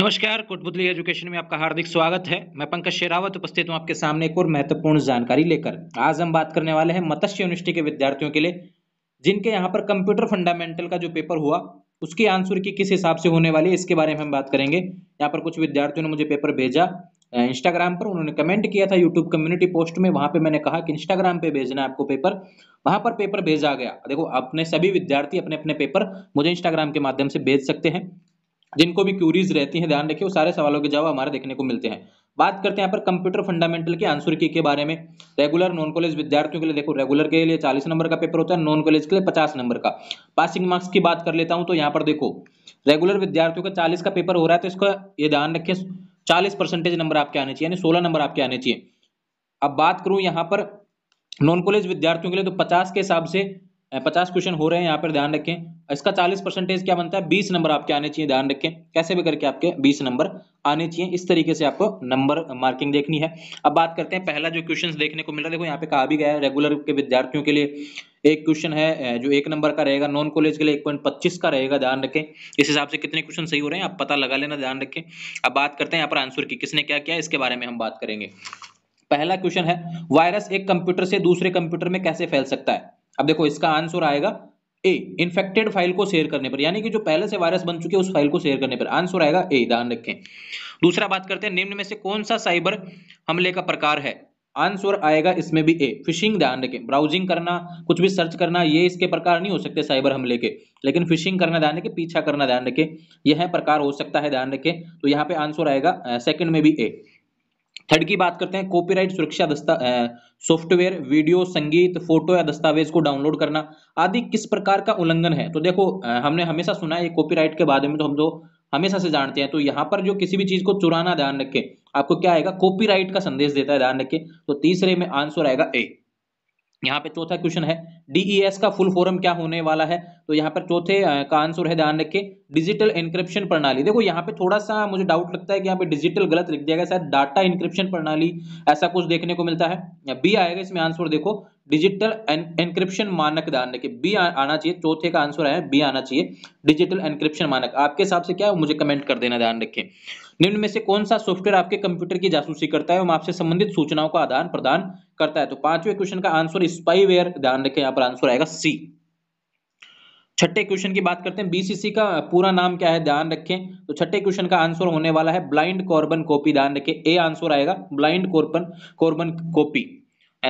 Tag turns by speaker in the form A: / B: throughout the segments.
A: नमस्कार कोटपुतली एजुकेशन में आपका हार्दिक स्वागत है मैं पंकज शेरावत उपस्थित हूं आपके सामने एक और महत्वपूर्ण जानकारी लेकर आज हम बात करने वाले हैं मत्स्य यूनिवर्सिटी के विद्यार्थियों के लिए जिनके यहाँ पर कंप्यूटर फंडामेंटल का जो पेपर हुआ उसकी आंसर की किस हिसाब से होने वाली है इसके बारे में हम बात करेंगे यहाँ पर कुछ विद्यार्थियों ने मुझे पेपर भेजा इंस्टाग्राम पर उन्होंने कमेंट किया था यूट्यूब कम्युनिटी पोस्ट में वहाँ पे मैंने कहा कि इंस्टाग्राम पे भेजना है आपको पेपर वहाँ पर पेपर भेजा गया देखो अपने सभी विद्यार्थी अपने अपने पेपर मुझे इंस्टाग्राम के माध्यम से भेज सकते हैं जिनको भी क्यूरीज रहती हैं ध्यान रखिए वो सारे सवालों के जवाब हमारे देखने को मिलते हैं बात करते हैं यहाँ पर कंप्यूटर फंडामेंटल के आंसर की के बारे में रेगुलर नॉन कॉलेज विद्यार्थियों के लिए देखो रेगुलर के लिए चालीस नंबर का पेपर होता है नॉन कॉलेज के लिए पचास नंबर का पासिंग मार्क्स की बात कर लेता हूँ तो यहाँ पर देखो रेगुलर विद्यार्थियों का चालीस का पेपर हो रहा है तो इसका ये ध्यान रखिए चालीस परसेंटेज नंबर आपके आने चाहिए यानी सोलह नंबर आपके आने चाहिए अब बात करूँ यहाँ पर नॉन कॉलेज विद्यार्थियों के लिए तो पचास के हिसाब से पचास क्वेश्चन हो रहे हैं यहाँ पर ध्यान रखें इसका चालीस परसेंटेज क्या बनता है बीस नंबर आपके आने चाहिए ध्यान रखें कैसे भी करके आपके बीस नंबर आने चाहिए इस तरीके से आपको नंबर मार्किंग देखनी है अब बात करते हैं पहला जो क्वेश्चन देखने को मिल रहा है देखो यहाँ पे कहा भी गया है रेगुलर के विद्यार्थियों के लिए एक क्वेश्चन है जो एक नंबर का रहेगा नॉन कॉलेज के लिए एक पॉइंट पच्चीस का रहेगा ध्यान रखें इस हिसाब से कितने क्वेश्चन सही हो रहे हैं आप पता लगा लेना ध्यान रखें अब बात करते हैं यहाँ पर आंसर की किसने क्या किया इसके बारे में हम बात करेंगे पहला क्वेश्चन है वायरस एक कंप्यूटर से दूसरे कंप्यूटर में कैसे फैल सकता है अब देखो इसका आंसर आएगा ए इन्फेक्टेड फाइल को शेयर करने पर यानी कि जो पहले से वायरस बन चुके हैं उस फाइल को शेयर करने पर आंसर आएगा ए ध्यान रखें दूसरा बात करते हैं निम्न में से कौन सा साइबर हमले का प्रकार है आंसर आएगा इसमें भी ए फिशिंग ध्यान रखें ब्राउजिंग करना कुछ भी सर्च करना ये इसके प्रकार नहीं हो सकते साइबर हमले के लेकिन फिशिंग करना ध्यान रखें पीछा करना ध्यान रखें यह प्रकार हो सकता है ध्यान रखें तो यहाँ पे आंसर आएगा सेकंड में भी ए थर्ड की बात करते हैं कॉपीराइट सुरक्षा दस्ता सॉफ्टवेयर वीडियो संगीत फोटो या दस्तावेज को डाउनलोड करना आदि किस प्रकार का उल्लंघन है तो देखो हमने हमेशा सुना है कॉपीराइट के बारे में तो हम जो तो हमेशा से जानते हैं तो यहाँ पर जो किसी भी चीज को चुराना ध्यान रखे आपको क्या आएगा कॉपीराइट का संदेश देता है ध्यान रखे तो तीसरे में आंसर आएगा ए यहाँ पे चौथा क्वेश्चन है डीईएस e का फुल फॉर्म क्या होने वाला है तो यहाँ पर चौथे का आंसर है ध्यान रखें डिजिटल इंक्रिप्शन प्रणाली देखो यहाँ पे थोड़ा सा मुझे डाउट लगता है कि यहाँ पे डिजिटल गलत लिख दिया गया शायद डाटा इंक्रिप्शन प्रणाली ऐसा कुछ देखने को मिलता है बी आएगा इसमें आंसर देखो डिजिटल एनक्रिप्शन मानक ध्यान के बी आना चाहिए चौथे का आंसर है बी आना चाहिए डिजिटल एनक्रिप्शन मानक आपके हिसाब से क्या है मुझे कमेंट कर देना ध्यान रखें निम्न में से कौन सा सॉफ्टवेयर आपके कंप्यूटर की जासूसी करता है और आपसे संबंधित सूचनाओं का आदान प्रदान करता है तो पांचवें क्वेश्चन का आंसर स्पाईवेयर ध्यान रखें यहाँ पर आंसर आएगा सी छठे क्वेश्चन की बात करते हैं बीसीसी का पूरा नाम क्या है ध्यान रखें तो छठे क्वेश्चन का आंसर होने वाला है ब्लाइंड कॉर्बन कॉपी ध्यान रखें ए आंसर आएगा ब्लाइंड कॉर्बन कॉर्बन कॉपी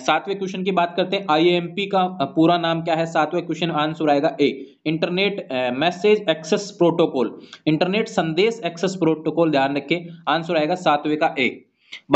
A: सातवें क्वेश्चन की बात करते हैं आईएएमपी का पूरा नाम क्या है सातवें क्वेश्चन आंसर आएगा A internet message access protocol internet संदेश एक्सेस प्रोटोकॉल ध्यान रखें आंसर आएगा सातवें का ए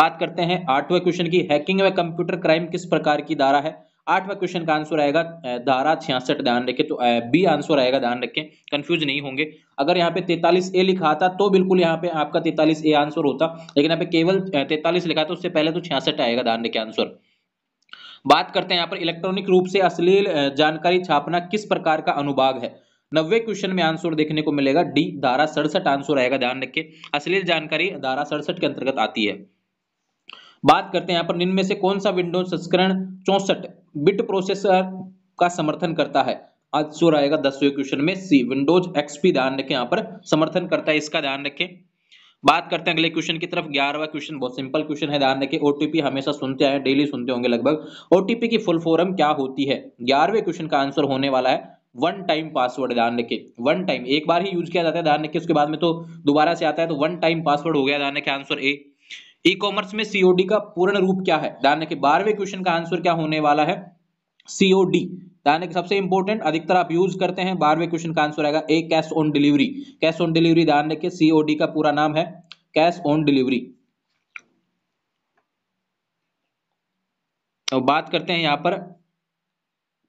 A: बात करते हैं आठवें क्वेश्चन की हैकिंग व कंप्यूटर क्राइम किस प्रकार की धारा है आठवें क्वेश्चन का आंसर आएगा धारा छियासठ ध्यान रखें तो बी आंसर आएगा ध्यान रखें कंफ्यूज नहीं होंगे अगर यहाँ पे तैतालीस ए लिखा था तो बिल्कुल यहाँ पे आपका तैतालीस ए आंसर होता लेकिन यहाँ पे केवल तैतालीस लिखा था उससे पहले तो छियासठ आएगा ध्यान रखें आंसर बात करते हैं यहाँ पर इलेक्ट्रॉनिक रूप से अश्लील जानकारी छापना किस प्रकार का अनुभाग है नब्बे क्वेश्चन में आंसर देखने को मिलेगा डी धारा सड़सठ आंसर आएगा ध्यान रखिए अश्लील जानकारी धारा सड़सठ के अंतर्गत आती है बात करते हैं यहाँ पर निम्न से कौन सा विंडोज संस्करण चौसठ बिट प्रोसेसर का समर्थन करता है आंसर आएगा दसवें क्वेश्चन में सी विंडोज एक्सपी ध्यान रखें यहाँ पर समर्थन करता है इसका ध्यान रखें बात करते हैं अगले क्वेश्चन की तरफ ग्यारहवा क्वेश्चन बहुत सिंपल क्वेश्चन है ध्यान रखिए ओटीपी हमेशा सुनते आए डेली सुनते होंगे लगभग ओटीपी की फुल फॉर्म क्या होती है ग्यारहवें क्वेश्चन का आंसर होने वाला है वन टाइम पासवर्ड ध्यान रखिए वन टाइम एक बार ही यूज किया जाता है ध्यान रखिए उसके बाद में तो दोबारा से आता है तो वन टाइम पासवर्ड हो गया ध्यान रखिए आंसर ए ई कॉमर्स में सीओडी का पूर्ण रूप क्या है ध्यान रखिए बारहवें क्वेश्चन का आंसर क्या होने वाला है सीओडी यानी कि सबसे इंपॉर्टेंट अधिकतर आप यूज करते हैं बारहवें क्वेश्चन का आंसर आएगा A cash on delivery cash on delivery ध्यान रखिए सीओडी का पूरा नाम है कैश ऑन डिलीवरी अब बात करते हैं यहां पर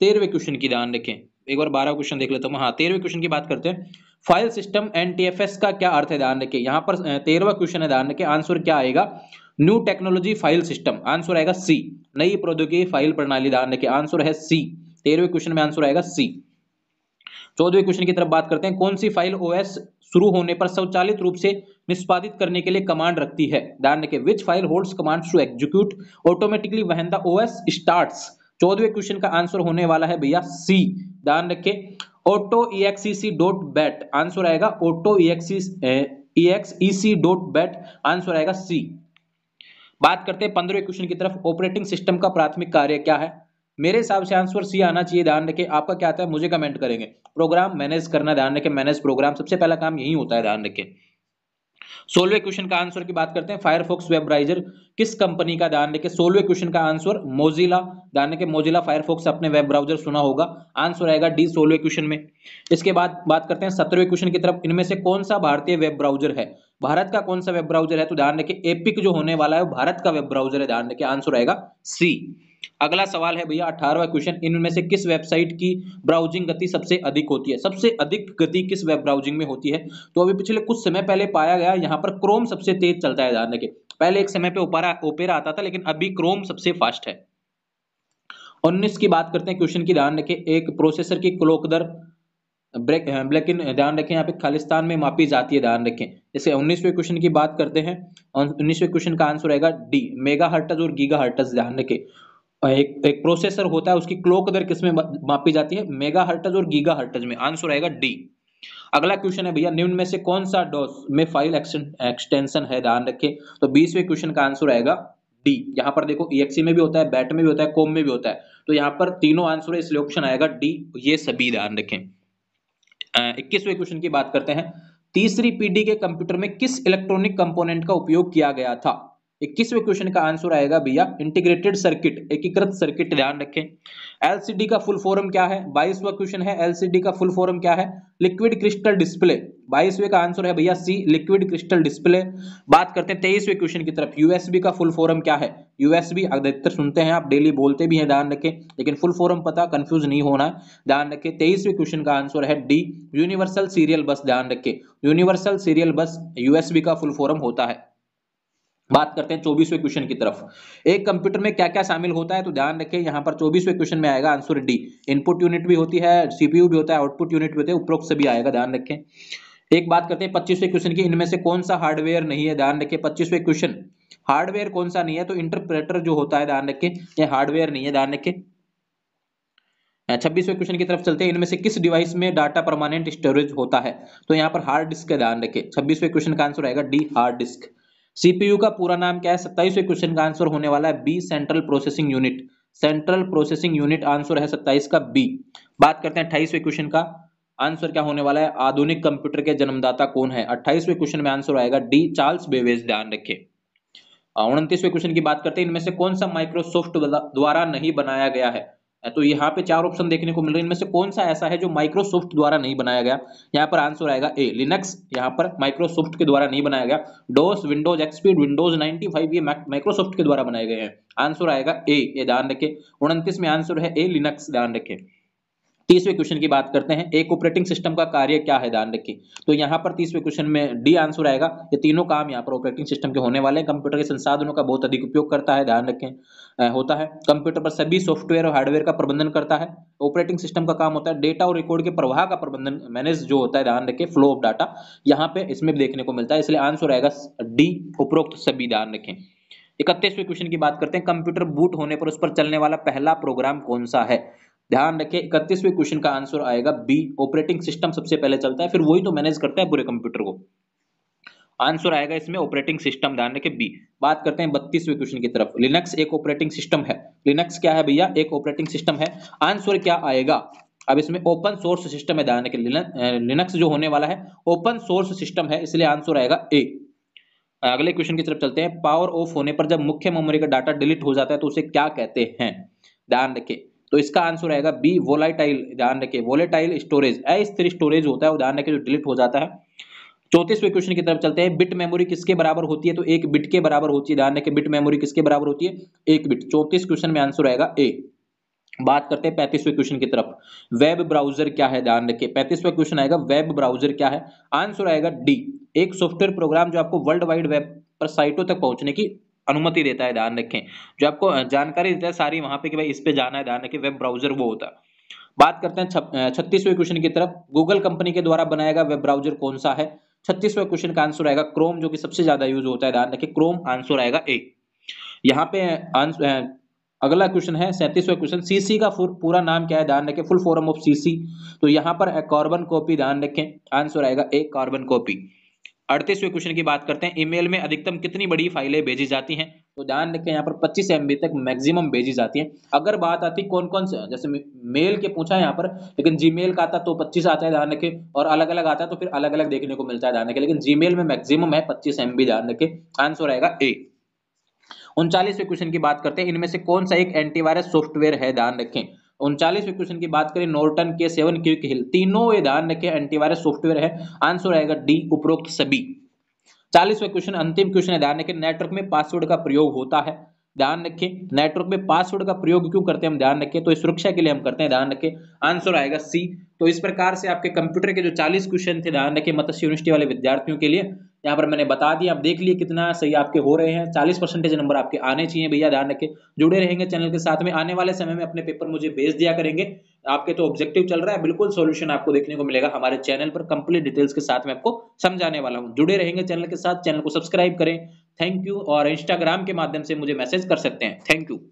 A: तेरहवें क्वेश्चन की ध्यान रखें एक बार बारह क्वेश्चन देख लेता हूँ हाँ तेरहवें क्वेश्चन की बात करते हैं फाइल सिस्टम एफ एस का क्या अर्थ है ध्यान रखें यहाँ पर तेरहवा क्वेश्चन है ध्यान रखें आंसर क्या आएगा new technology file system answer आएगा सी नई प्रौद्योगिकी फाइल प्रणाली ध्यान रखें आंसर है सी तेरहवें क्वेश्चन में आंसर आएगा सी चौदहवें क्वेश्चन की तरफ बात करते हैं कौन सी फाइल ओएस शुरू होने पर स्वचालित रूप से निष्पादित करने के लिए कमांड रखती है ध्यान रखें which file holds command to execute automatically वह द ओएस स्टार्ट चौदहवें क्वेश्चन का आंसर होने वाला है भैया सी ध्यान रखें auto E dot bat answer आएगा auto E dot bat answer आएगा सी बात करते हैं पंद्रह क्वेश्चन की तरफ ऑपरेटिंग सिस्टम का प्राथमिक कार्य क्या है मेरे हिसाब से आंसर सी आना चाहिए ध्यान रखें आपका क्या आता है मुझे कमेंट करेंगे प्रोग्राम मैनेज करना ध्यान रखें मैनेज प्रोग्राम सबसे पहला काम यही होता है ध्यान रखें सोलवे क्वेश्चन का आंसर की बात करते हैं फायरफॉक्स वेब ब्राउजर किस कंपनी का ध्यान रखें सोलवे क्वेश्चन का आंसर मोजिला ध्यान रखें मोजिला फायरफॉक्स अपने वेब ब्राउजर सुना होगा आंसर आएगा डी सोलवे क्वेश्चन में इसके बाद बात करते हैं सत्रहवें क्वेश्चन की तरफ इनमें से कौन सा भारतीय वेब ब्राउजर है भारत का कौन सा वेब ब्राउजर है तो ध्यान रखें एपिक जो होने वाला है भारत का वेब ब्राउजर है ध्यान रखें आंसर आएगा सी अगला सवाल है भैया अठारवा क्वेश्चन इनमें से किस वेबसाइट की ब्राउजिंग गति सबसे अधिक होती है सबसे अधिक गति किस वेब ब्राउजिंग में होती है तो अभी पिछले कुछ समय पहले पाया गया यहाँ पर क्रोम सबसे तेज चलता है ध्यान के पहले एक समय पे ओपेरा ओपेरा आता था लेकिन अभी क्रोम सबसे फास्ट है उन्नीस की बात करते हैं क्वेश्चन की ध्यान रखें एक प्रोसेसर की क्लोक दर ब्रेक लेकिन हाँ, ध्यान रखें यहाँ पे खालिस्तान में मापी जाती है ध्यान रखें जैसे उन्नीसवें क्वेश्चन की बात करते हैं उन्नीसवें क्वेश्चन का आंसर रहेगा डी मेगा हर्टज और गीगा हर्टज ध्यान रखें एक एक प्रोसेसर होता है उसकी क्लोक दर किसमें मापी जाती है मेगा हर्टज और गीगा हर्टज में आंसर आएगा डी अगला क्वेश्चन है भैया निम्न में से कौन सा डॉस में फाइल एक्सटेंशन है ध्यान रखें तो बीसवें क्वेश्चन का आंसर आएगा डी यहाँ पर देखो ई में भी होता है बैट में भी होता है कोम में भी होता है तो यहाँ पर तीनों आंसर है इसलिए ऑप्शन आएगा डी ये सभी ध्यान रखें इक्कीसवें क्वेश्चन की बात करते हैं तीसरी पीढ़ी के कंप्यूटर में किस इलेक्ट्रॉनिक कंपोनेंट का उपयोग किया गया था इक्कीसवे क्वेश्चन का आंसर आएगा भैया इंटीग्रेटेड सर्किट एकीकृत सर्किट ध्यान रखें एलसीडी का फुल फॉर्म क्या है बाईसवा क्वेश्चन है एलसीडी का फुल फॉर्म क्या है लिक्विड क्रिस्टल डिस्प्ले बाईसवे का आंसर है भैया सी लिक्विड क्रिस्टल डिस्प्ले बात करते हैं तेईसवे क्वेश्चन की तरफ यूएसबी का फुल फॉर्म क्या है यूएसबी अधिकतर सुनते हैं आप डेली बोलते भी हैं ध्यान रखें लेकिन फुल फॉर्म पता कंफ्यूज नहीं होना ध्यान रखें तेईसवें क्वेश्चन का आंसर है डी यूनिवर्सल सीरियल बस ध्यान रखें यूनिवर्सल सीरियल बस यूएसबी का फुल फॉर्म होता है बात करते हैं चौबीसवें क्वेश्चन की तरफ एक कंप्यूटर में क्या क्या शामिल होता है तो ध्यान रखें यहाँ पर चौबीसवें क्वेश्चन में आएगा आंसर डी इनपुट यूनिट भी होती है सीपीयू भी होता है आउटपुट यूनिट भी होते हैं उपरोक्त भी आएगा ध्यान रखें एक बात करते हैं पच्चीसवें क्वेश्चन की इनमें से कौन सा हार्डवेयर नहीं है ध्यान रखें पच्चीसवें क्वेश्चन हार्डवेयर कौन सा नहीं है तो इंटरप्रेटर जो होता है ध्यान रखें यह हार्डवेयर नहीं है ध्यान रखें हाँ, छब्बीसवें क्वेश्चन की तरफ चलते हैं इनमें से किस डिवाइस में डाटा परमानेंट स्टोरेज होता है तो यहाँ पर हार्ड डिस्क का ध्यान रखें छब्बीसवें क्वेश्चन का आंसर आएगा डी हार्ड डिस्क सीपीयू का पूरा नाम क्या है सत्ताईसवें क्वेश्चन का आंसर होने वाला है B central processing unit central processing unit answer है सत्ताईस का बी बात करते हैं अट्ठाईसवें क्वेश्चन का आंसर क्या होने वाला है आधुनिक कंप्यूटर के जन्मदाता कौन है अट्ठाईसवें क्वेश्चन में आंसर आएगा डी चार्ल्स बेवेज ध्यान रखे उनतीसवें क्वेश्चन की बात करते हैं इनमें से कौन सा माइक्रोसॉफ्ट द्वारा नहीं बनाया गया है तो यहाँ पे चार ऑप्शन देखने को मिल रहे हैं इनमें से कौन सा ऐसा है जो माइक्रोसॉफ्ट द्वारा नहीं बनाया गया यहाँ पर आंसर आएगा ए लिनक्स यहाँ पर माइक्रोसॉफ्ट के द्वारा नहीं बनाया गया डोस विंडोज एक्सपीड विंडोज 95 ये माइक्रोसॉफ्ट के द्वारा बनाए गए हैं आंसर आएगा ए ये ध्यान रखे उनतीस में आंसर है ए लिनक्स ध्यान रखें तीसवें क्वेश्चन की बात करते हैं एक ऑपरेटिंग सिस्टम का कार्य क्या है ध्यान रखिए तो यहाँ पर तीसवें क्वेश्चन में डी आंसर आएगा ये तीनों काम यहाँ पर ऑपरेटिंग सिस्टम के होने वाले हैं कंप्यूटर के संसाधनों का बहुत अधिक उपयोग करता है ध्यान रखें होता है कंप्यूटर पर सभी सॉफ्टवेयर और हार्डवेयर का प्रबंधन करता है ऑपरेटिंग सिस्टम का काम होता है डेटा और रिकॉर्ड के प्रवाह का प्रबंधन मैनेज जो होता है ध्यान रखें फ्लो ऑफ डाटा यहाँ पे इसमें देखने को मिलता है इसलिए आंसर आएगा डी उपरोक्त सभी ध्यान रखें इकतीसवें क्वेश्चन की बात करते हैं कंप्यूटर बूट होने पर उस पर चलने वाला पहला प्रोग्राम कौन सा है ध्यान रखें इकतीसवें क्वेश्चन का आंसर आएगा बी ऑपरेटिंग सिस्टम सबसे पहले चलता है फिर वही तो मैनेज करता है पूरे कंप्यूटर को आंसर आएगा इसमें ऑपरेटिंग सिस्टम ध्यान रखें बी बात करते हैं बत्तीसवें क्वेश्चन की तरफ लिनक्स एक ऑपरेटिंग सिस्टम है लिनक्स क्या है भैया एक ऑपरेटिंग सिस्टम है आंसर क्या आएगा अब इसमें ओपन सोर्स सिस्टम है ध्यान लिनक्स जो होने वाला है ओपन सोर्स सिस्टम है इसलिए आंसर आएगा ए अगले क्वेश्चन की तरफ चलते हैं पावर ऑफ होने पर जब मुख्य मेमोरी का डाटा डिलीट हो जाता है तो उसे क्या कहते हैं ध्यान रखें तो इसका आंसर आएगा बी वोलाटाइल ध्यान रखिए वोलेटाइल स्टोरेज अस्थिर स्टोरेज होता है वो ध्यान रखिए जो डिलीट हो जाता है चौतीसवें क्वेश्चन की तरफ चलते हैं बिट मेमोरी किसके बराबर होती है तो एक बिट के बराबर होती है ध्यान रखिए बिट मेमोरी किसके बराबर होती है एक बिट चौतीस क्वेश्चन में आंसर आएगा ए बात करते हैं पैंतीसवें क्वेश्चन की तरफ वेब ब्राउजर क्या है ध्यान रखिए पैंतीसवें क्वेश्चन आएगा वेब ब्राउजर क्या है आंसर आएगा डी एक सॉफ्टवेयर प्रोग्राम जो आपको वर्ल्ड वाइड वेब पर साइटों तक पहुंचने की अनुमति देता है ध्यान रखें जो आपको जानकारी देता है सारी वहां पे कि भाई इस पे जाना है ध्यान रखें वेब ब्राउजर वो होता है बात करते हैं छत्तीसवें क्वेश्चन की तरफ गूगल कंपनी के द्वारा बनाया गया वेब ब्राउजर कौन सा है छत्तीसवें क्वेश्चन का आंसर आएगा क्रोम जो कि सबसे ज्यादा यूज होता है ध्यान रखें क्रोम आंसर आएगा ए यहाँ पे अगला क्वेश्चन है सैंतीसवें क्वेश्चन सीसी का पूरा नाम क्या है ध्यान रखें फुल फॉर्म ऑफ सीसी तो यहाँ पर कार्बन कॉपी ध्यान रखें आंसर आएगा ए कार्बन कॉपी अड़तीसवें क्वेश्चन की बात करते हैं ईमेल में अधिकतम कितनी बड़ी फाइलें भेजी जाती हैं तो ध्यान रखें यहाँ पर 25 एम तक मैक्सिमम भेजी जाती है अगर बात आती कौन कौन से जैसे मेल के पूछा है यहाँ पर लेकिन जीमेल का आता तो 25 आता है ध्यान रखें और अलग अलग आता है तो फिर अलग अलग देखने को मिलता है ध्यान रखें लेकिन जीमेल में मैक्सिमम है पच्चीस एम ध्यान रखें आंसर रहेगा ए उनचालीसवें क्वेश्चन की बात करते हैं इनमें से कौन सा एक एंटीवायरस सॉफ्टवेयर है ध्यान रखें उनचालीसवें क्वेश्चन की बात करें नोर्टन के सेवन क्यूक हिल तीनों ये ध्यान रखें एंटीवायरस सॉफ्टवेयर है आंसर आएगा डी उपरोक्त सभी चालीसवें क्वेश्चन अंतिम क्वेश्चन है ध्यान रखें नेटवर्क में पासवर्ड का प्रयोग होता है ध्यान रखें नेटवर्क में पासवर्ड का प्रयोग क्यों करते हैं हम ध्यान रखें तो सुरक्षा के लिए हम करते हैं ध्यान रखें आंसर आएगा सी तो इस प्रकार से आपके कंप्यूटर के जो 40 क्वेश्चन थे ध्यान रखें मत्स्य यूनिवर्सिटी वाले विद्यार्थियों के लिए यहाँ पर मैंने बता दिया आप देख लिए कितना सही आपके हो रहे हैं चालीस परसेंटेज नंबर आपके आने चाहिए भैया ध्यान रखें जुड़े रहेंगे चैनल के साथ में आने वाले समय में अपने पेपर मुझे भेज दिया करेंगे आपके तो ऑब्जेक्टिव चल रहा है बिल्कुल सोल्यूशन आपको देखने को मिलेगा हमारे चैनल पर कंप्लीट डिटेल्स के साथ में आपको समझाने वाला हूँ जुड़े रहेंगे चैनल के साथ चैनल को सब्सक्राइब करें थैंक यू और इंस्टाग्राम के माध्यम से मुझे मैसेज कर सकते हैं थैंक यू